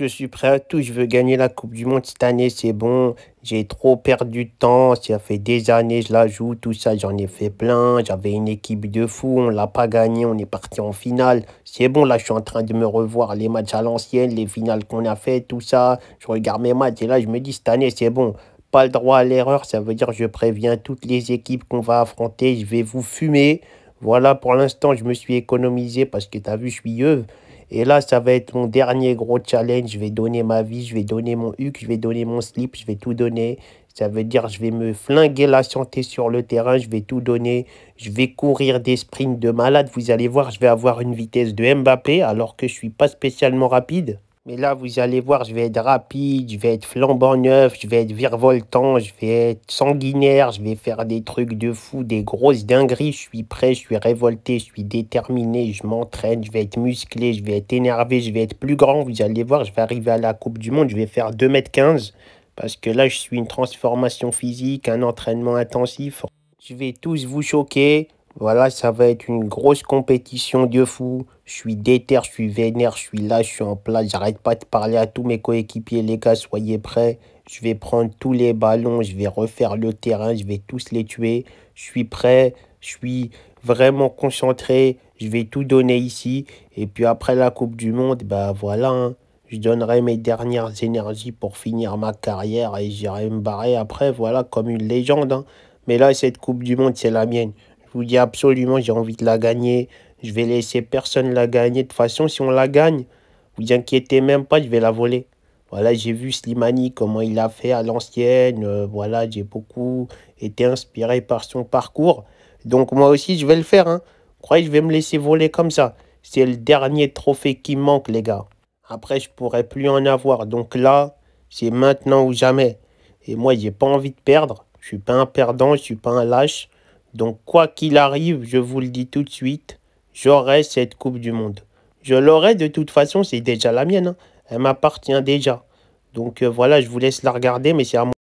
je suis prêt à tout, je veux gagner la Coupe du Monde cette année, c'est bon, j'ai trop perdu de temps, ça fait des années je la joue, tout ça, j'en ai fait plein, j'avais une équipe de fou, on l'a pas gagné, on est parti en finale, c'est bon, là je suis en train de me revoir les matchs à l'ancienne, les finales qu'on a fait, tout ça, je regarde mes matchs et là je me dis cette année c'est bon, pas le droit à l'erreur, ça veut dire je préviens toutes les équipes qu'on va affronter, je vais vous fumer, voilà pour l'instant je me suis économisé parce que t'as vu je suis eux. Et là, ça va être mon dernier gros challenge. Je vais donner ma vie, je vais donner mon huc, je vais donner mon slip, je vais tout donner. Ça veut dire je vais me flinguer la santé sur le terrain, je vais tout donner, je vais courir des sprints de malade. Vous allez voir, je vais avoir une vitesse de Mbappé alors que je suis pas spécialement rapide. Mais là, vous allez voir, je vais être rapide, je vais être flambant neuf, je vais être virevoltant, je vais être sanguinaire, je vais faire des trucs de fou, des grosses dingueries. Je suis prêt, je suis révolté, je suis déterminé, je m'entraîne, je vais être musclé, je vais être énervé, je vais être plus grand. Vous allez voir, je vais arriver à la Coupe du Monde, je vais faire 2m15 parce que là, je suis une transformation physique, un entraînement intensif. Je vais tous vous choquer. Voilà, ça va être une grosse compétition de fou. Je suis déter, je suis vénère, je suis là, je suis en place. J'arrête pas de parler à tous mes coéquipiers, les gars, soyez prêts. Je vais prendre tous les ballons, je vais refaire le terrain, je vais tous les tuer. Je suis prêt, je suis vraiment concentré, je vais tout donner ici. Et puis après la Coupe du Monde, ben voilà, hein. je donnerai mes dernières énergies pour finir ma carrière et j'irai me barrer après, voilà, comme une légende. Hein. Mais là, cette Coupe du Monde, c'est la mienne. Je vous dis absolument, j'ai envie de la gagner. Je vais laisser personne la gagner. De toute façon, si on la gagne, vous inquiétez même pas, je vais la voler. Voilà, j'ai vu Slimani, comment il a fait à l'ancienne. Euh, voilà, j'ai beaucoup été inspiré par son parcours. Donc moi aussi, je vais le faire. Hein. Vous je vais me laisser voler comme ça. C'est le dernier trophée qui manque, les gars. Après, je pourrai plus en avoir. Donc là, c'est maintenant ou jamais. Et moi, j'ai pas envie de perdre. Je suis pas un perdant, je suis pas un lâche. Donc quoi qu'il arrive, je vous le dis tout de suite, j'aurai cette Coupe du Monde. Je l'aurai de toute façon, c'est déjà la mienne. Hein. Elle m'appartient déjà. Donc euh, voilà, je vous laisse la regarder, mais c'est à moi.